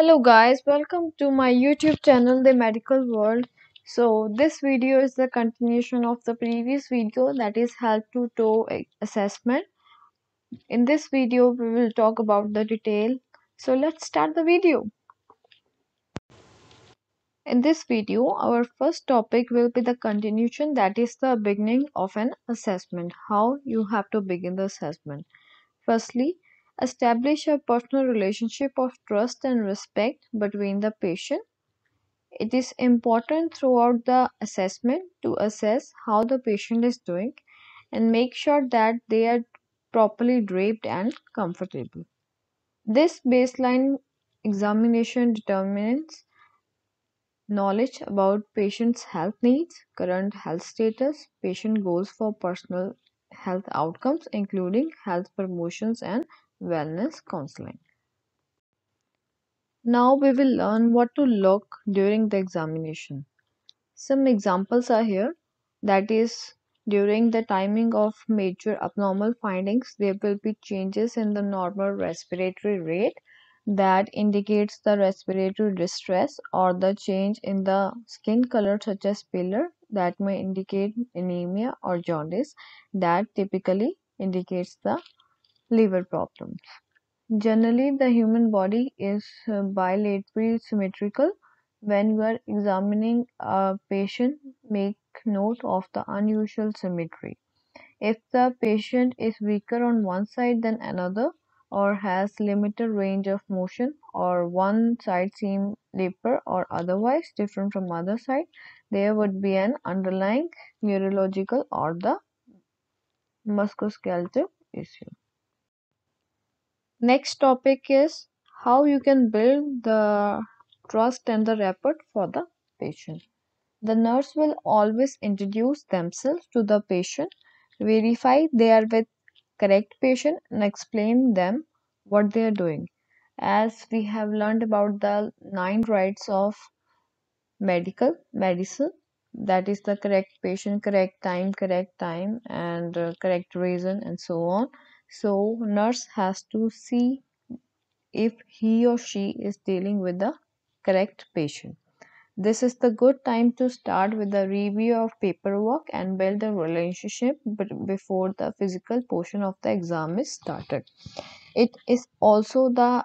hello guys welcome to my youtube channel the medical world so this video is the continuation of the previous video that is help to toe assessment in this video we will talk about the detail so let's start the video in this video our first topic will be the continuation that is the beginning of an assessment how you have to begin the assessment firstly establish a personal relationship of trust and respect between the patient. It is important throughout the assessment to assess how the patient is doing and make sure that they are properly draped and comfortable. This baseline examination determines knowledge about patient's health needs, current health status, patient goals for personal health outcomes, including health promotions and wellness counseling. Now we will learn what to look during the examination. Some examples are here that is during the timing of major abnormal findings there will be changes in the normal respiratory rate that indicates the respiratory distress or the change in the skin color such as paler that may indicate anemia or jaundice that typically indicates the liver problems. Generally, the human body is uh, bilaterally symmetrical. When you are examining a patient, make note of the unusual symmetry. If the patient is weaker on one side than another, or has limited range of motion, or one side seems deeper or otherwise different from other side, there would be an underlying neurological or the musculoskeletal issue next topic is how you can build the trust and the rapport for the patient the nurse will always introduce themselves to the patient verify they are with correct patient and explain them what they are doing as we have learned about the nine rights of medical medicine that is the correct patient correct time correct time and uh, correct reason and so on so nurse has to see if he or she is dealing with the correct patient. This is the good time to start with the review of paperwork and build a relationship before the physical portion of the exam is started. It is also the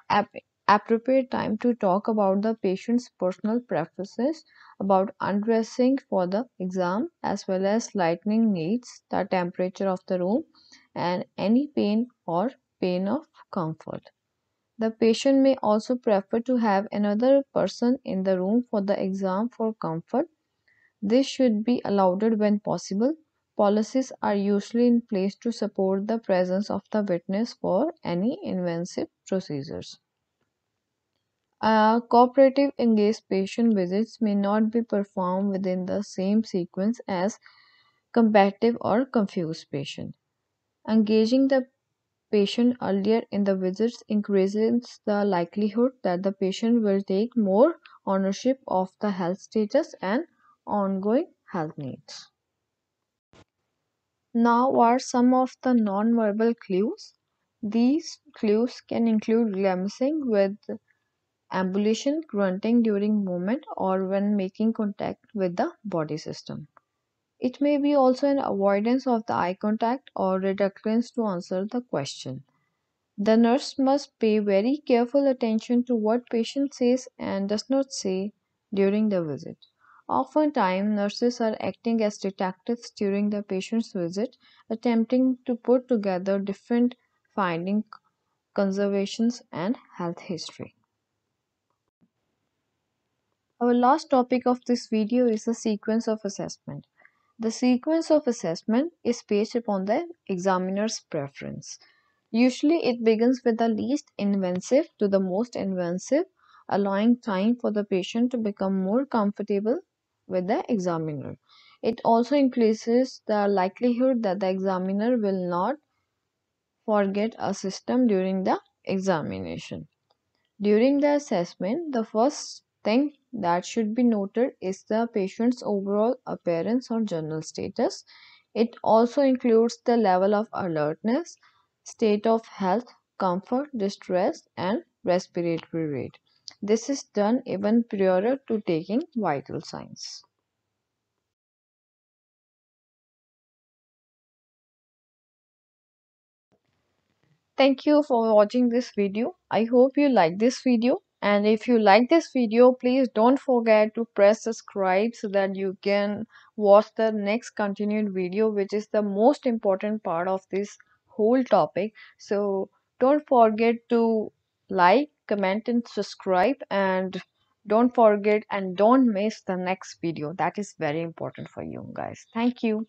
appropriate time to talk about the patient's personal preferences about undressing for the exam as well as lightening needs, the temperature of the room, and any pain or pain of comfort. The patient may also prefer to have another person in the room for the exam for comfort. This should be allowed when possible. Policies are usually in place to support the presence of the witness for any invasive procedures. Uh, cooperative engaged patient visits may not be performed within the same sequence as competitive or confused patient. Engaging the patient earlier in the visits increases the likelihood that the patient will take more ownership of the health status and ongoing health needs. Now are some of the non-verbal clues. These clues can include glancing with ambulation, grunting during movement, or when making contact with the body system. It may be also an avoidance of the eye contact or reluctance to answer the question. The nurse must pay very careful attention to what patient says and does not say during the visit. Oftentimes, nurses are acting as detectives during the patient's visit, attempting to put together different findings, conservations, and health history. Our last topic of this video is the sequence of assessment. The sequence of assessment is based upon the examiner's preference. Usually it begins with the least invasive to the most invasive, allowing time for the patient to become more comfortable with the examiner. It also increases the likelihood that the examiner will not forget a system during the examination. During the assessment, the first thing that should be noted is the patient's overall appearance or general status. It also includes the level of alertness, state of health, comfort, distress, and respiratory rate. This is done even prior to taking vital signs. Thank you for watching this video. I hope you like this video and if you like this video please don't forget to press subscribe so that you can watch the next continued video which is the most important part of this whole topic so don't forget to like comment and subscribe and don't forget and don't miss the next video that is very important for you guys thank you